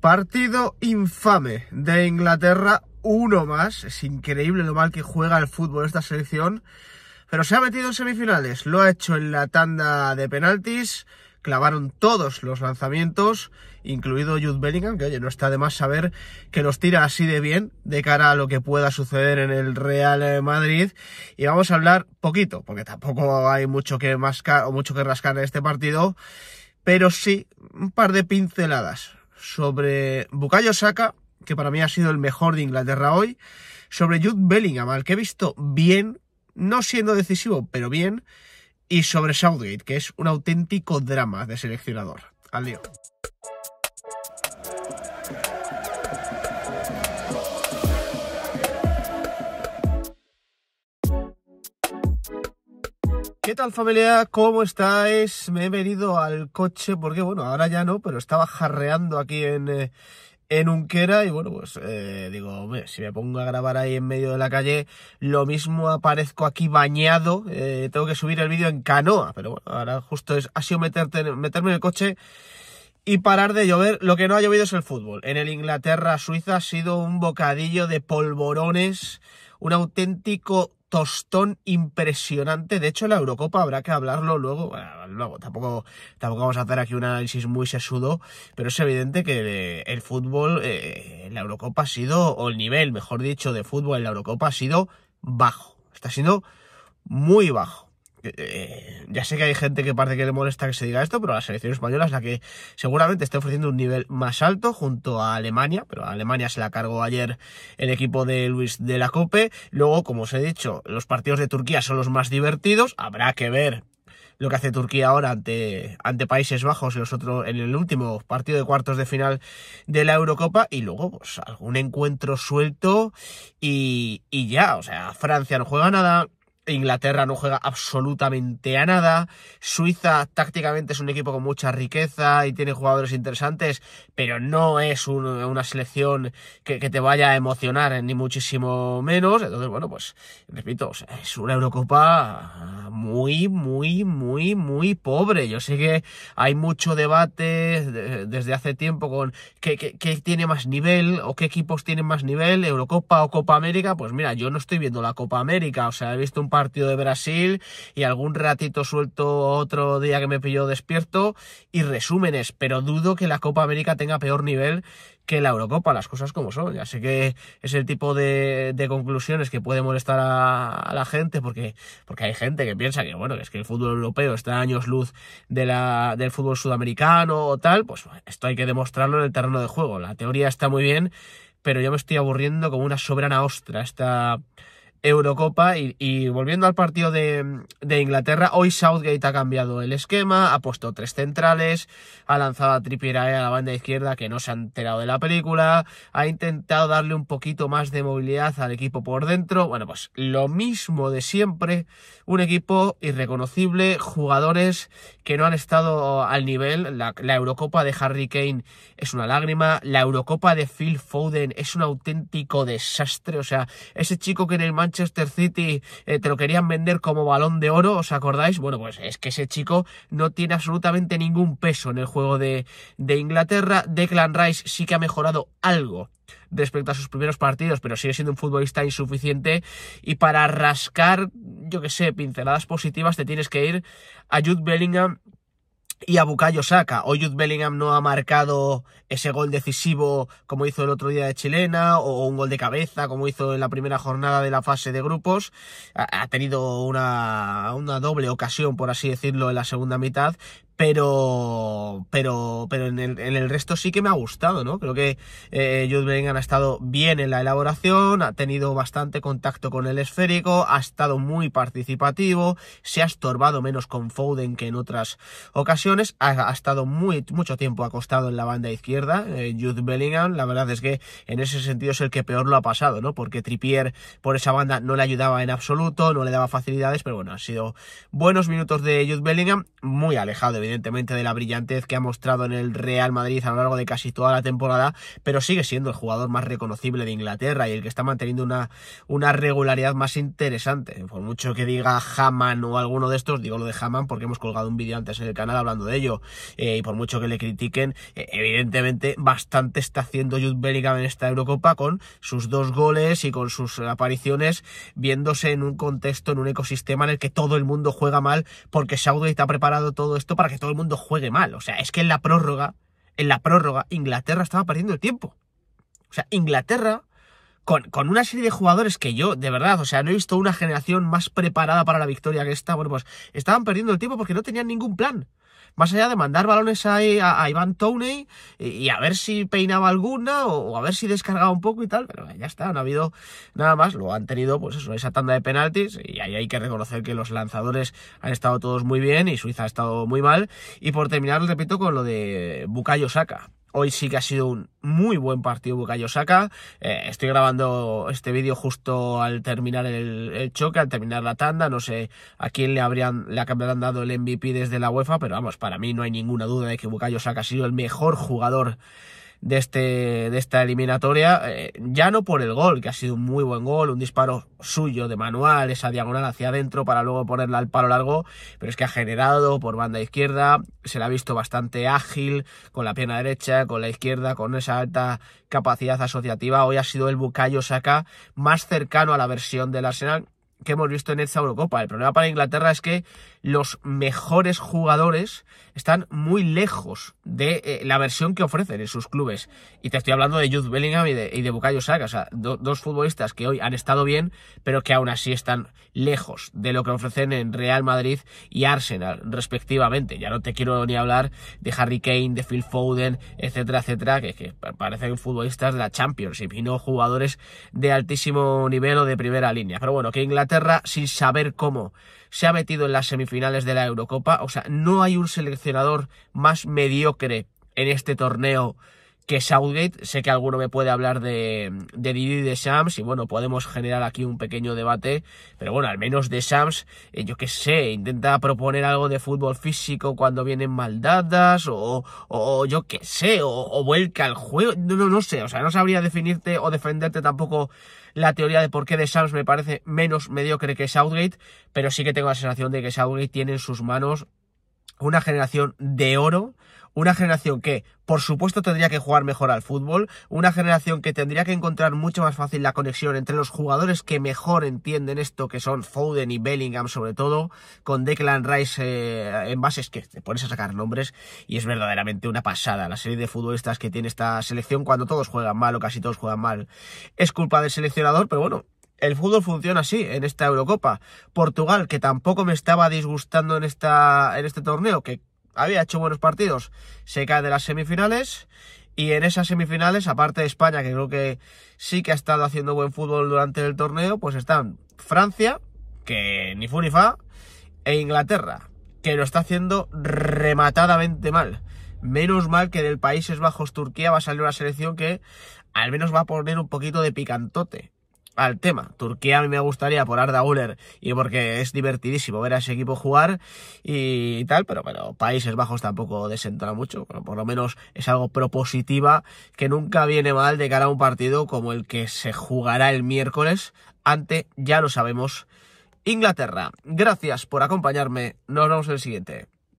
Partido infame de Inglaterra, uno más. Es increíble lo mal que juega el fútbol esta selección. Pero se ha metido en semifinales, lo ha hecho en la tanda de penaltis, clavaron todos los lanzamientos, incluido Jude Bellingham, que oye, no está de más saber que los tira así de bien de cara a lo que pueda suceder en el Real Madrid. Y vamos a hablar poquito, porque tampoco hay mucho que mascar o mucho que rascar en este partido, pero sí un par de pinceladas sobre Bukayo Saka, que para mí ha sido el mejor de Inglaterra hoy, sobre Jude Bellingham, al que he visto bien, no siendo decisivo, pero bien, y sobre Southgate, que es un auténtico drama de seleccionador. Adiós. ¿Qué tal familia? ¿Cómo estáis? Me he venido al coche porque, bueno, ahora ya no, pero estaba jarreando aquí en, eh, Unquera y bueno, pues eh, digo, si me pongo a grabar ahí en medio de la calle, lo mismo aparezco aquí bañado, eh, tengo que subir el vídeo en canoa, pero bueno, ahora justo es, ha sido meterte, meterme en el coche y parar de llover. Lo que no ha llovido es el fútbol. En el Inglaterra-Suiza ha sido un bocadillo de polvorones, un auténtico tostón impresionante. De hecho, la Eurocopa habrá que hablarlo luego. luego, tampoco, tampoco vamos a hacer aquí un análisis muy sesudo, pero es evidente que el fútbol, eh, en la Eurocopa ha sido, o el nivel, mejor dicho, de fútbol en la Eurocopa ha sido bajo. Está siendo muy bajo. Eh, eh, ya sé que hay gente que parece que le molesta que se diga esto, pero la selección española es la que seguramente está ofreciendo un nivel más alto junto a Alemania, pero a Alemania se la cargó ayer el equipo de Luis de la Cope. Luego, como os he dicho, los partidos de Turquía son los más divertidos, habrá que ver lo que hace Turquía ahora ante, ante Países Bajos en, en el último partido de cuartos de final de la Eurocopa y luego pues, algún encuentro suelto y, y ya, o sea, Francia no juega nada, Inglaterra no juega absolutamente a nada. Suiza tácticamente es un equipo con mucha riqueza y tiene jugadores interesantes, pero no es una selección que, te vaya a emocionar, eh, ni muchísimo menos. Entonces, bueno, pues repito, es una Eurocopa muy, muy, muy, muy pobre. Yo sé que hay mucho debate desde hace tiempo con qué, tiene más nivel o qué equipos tienen más nivel, Eurocopa o Copa América. Pues mira, yo no estoy viendo la Copa América, o sea, he visto un partido de Brasil y algún ratito suelto otro día que me pilló despierto y resúmenes, pero dudo que la Copa América tenga peor nivel que la Eurocopa, las cosas como son. ya sé que es el tipo de, conclusiones que puede molestar a, la gente, porque, porque hay gente que piensa que, bueno, que es que el fútbol europeo está a años luz de la, del fútbol sudamericano o tal. Pues esto hay que demostrarlo en el terreno de juego. La teoría está muy bien, pero yo me estoy aburriendo como una sobrana ostra esta Eurocopa y, volviendo al partido de, Inglaterra, hoy Southgate ha cambiado el esquema, ha puesto tres centrales, ha lanzado a Trippier a la banda izquierda que no se ha enterado de la película, ha intentado darle un poquito más de movilidad al equipo por dentro, bueno pues lo mismo de siempre, un equipo irreconocible, jugadores que no han estado al nivel, la, Eurocopa de Harry Kane es una lágrima, la Eurocopa de Phil Foden es un auténtico desastre, o sea, ese chico que en el man Manchester City eh, te lo querían vender como balón de oro, ¿os acordáis? Bueno, pues es que ese chico no tiene absolutamente ningún peso en el juego de, de Inglaterra. Declan Rice sí que ha mejorado algo respecto a sus primeros partidos, pero sigue siendo un futbolista insuficiente. Y para rascar, yo que sé, pinceladas positivas, te tienes que ir a Jude Bellingham y a Bukayo saca O Jude Bellingham no ha marcado ese gol decisivo como hizo el otro día de Chilena, o un gol de cabeza como hizo en la primera jornada de la fase de grupos. Ha tenido una, una doble ocasión, por así decirlo, en la segunda mitad, pero pero pero en el, resto sí que me ha gustado no creo que eh, Jude Bellingham ha estado bien en la elaboración ha tenido bastante contacto con el esférico ha estado muy participativo se ha estorbado menos con Foden que en otras ocasiones ha, estado muy mucho tiempo acostado en la banda izquierda eh, Judd Bellingham la verdad es que en ese sentido es el que peor lo ha pasado no porque Tripier por esa banda no le ayudaba en absoluto no le daba facilidades pero bueno han sido buenos minutos de Jude Bellingham muy alejado evidentemente evidentemente de la brillantez que ha mostrado en el Real Madrid a lo largo de casi toda la temporada, pero sigue siendo el jugador más reconocible de Inglaterra y el que está manteniendo una, una regularidad más interesante. Por mucho que diga Haman o alguno de estos, digo lo de Haman porque hemos colgado un vídeo antes en el canal hablando de ello, eh, y por mucho que le critiquen, eh, evidentemente bastante está haciendo Jude Bellingham en esta Eurocopa con sus dos goles y con sus apariciones viéndose en un contexto, en un ecosistema en el que todo el mundo juega mal porque Saudi está preparado todo esto para que todo el mundo juegue mal. O sea, es que en la prórroga, en la prórroga, Inglaterra estaba perdiendo el tiempo. O sea, Inglaterra con, una serie de jugadores que yo, de verdad, o sea, no he visto una generación más preparada para la victoria que esta. Bueno, pues estaban perdiendo el tiempo porque no tenían ningún plan. Más allá de mandar balones a, eh, Iván Towney y, a ver si peinaba alguna o, a ver si descargaba un poco y tal, pero ya está, no ha habido nada más. Lo han tenido, pues eso, esa tanda de penaltis y ahí hay que reconocer que los lanzadores han estado todos muy bien y Suiza ha estado muy mal. Y por terminar, repito, con lo de Bukayo Saka Hoy sí que ha sido un muy buen partido Bukayo Saka. Eh, estoy grabando este vídeo justo al terminar el, choque, al terminar la tanda. No sé a quién le habrían le habrán dado el MVP desde la UEFA, pero vamos, para mí no hay ninguna duda de que Bukayo Saka ha sido el mejor jugador de, este, de esta eliminatoria, eh, ya no por el gol, que ha sido un muy buen gol, un disparo suyo de manual, esa diagonal hacia adentro para luego ponerla al palo largo, pero es que ha generado por banda izquierda, se la ha visto bastante ágil, con la pierna derecha, con la izquierda, con esa alta capacidad asociativa, hoy ha sido el Bucayo Saka más cercano a la versión del Arsenal que hemos visto en esta Eurocopa. El problema para Inglaterra es que los mejores jugadores están muy lejos de eh, la versión que ofrecen en sus clubes. Y te estoy hablando de Jude Bellingham y de, Bucayo Saka, o sea, dos futbolistas que hoy han estado bien, pero que aún así están lejos de lo que ofrecen en Real Madrid y Arsenal, respectivamente. Ya no te quiero ni hablar de Harry Kane, de Phil Foden, etcétera, etcétera, que, que parecen futbolistas de la Championship y no jugadores de altísimo nivel o de primera línea. Pero bueno, que Inglaterra, sin saber cómo, se ha metido en las semifinales de la Eurocopa, o sea, no hay un selección más mediocre en este torneo que Southgate. Sé que alguno me puede hablar de, de Didi de Shams y bueno, podemos generar aquí un pequeño debate, pero bueno, al menos de Sams, eh, yo qué sé, intenta proponer algo de fútbol físico cuando vienen maldadas o, o yo qué sé, o, vuelca al juego, no, no, sé, o sea, no sabría definirte o defenderte tampoco la teoría de por qué de Sams me parece menos mediocre que Southgate, pero sí que tengo la sensación de que Southgate tiene en sus manos una generación de oro, una generación que, por supuesto, tendría que jugar mejor al fútbol, una generación que tendría que encontrar mucho más fácil la conexión entre los jugadores que mejor entienden esto, que son Foden y Bellingham sobre todo, con Declan Rice eh, en bases que te pones a sacar nombres y es verdaderamente una pasada la serie de futbolistas que tiene esta selección cuando todos juegan mal o casi todos juegan mal. Es culpa del seleccionador, pero bueno, el fútbol funciona así en esta Eurocopa. Portugal, que tampoco me estaba disgustando en, esta, en este torneo, que había hecho buenos partidos, se cae de las semifinales. Y en esas semifinales, aparte de España, que creo que sí que ha estado haciendo buen fútbol durante el torneo, pues están Francia, que ni fu ni fa, e Inglaterra, que lo está haciendo rematadamente mal. Menos mal que del Países Bajos Turquía va a salir una selección que al menos va a poner un poquito de picantote al tema. Turquía a mí me gustaría por Arda Uller y porque es divertidísimo ver a ese equipo jugar y tal, pero bueno, Países Bajos tampoco desentra mucho, pero por lo menos es algo propositiva que nunca viene mal de cara a un partido como el que se jugará el miércoles ante, ya lo sabemos, Inglaterra. Gracias por acompañarme, nos vemos en el siguiente.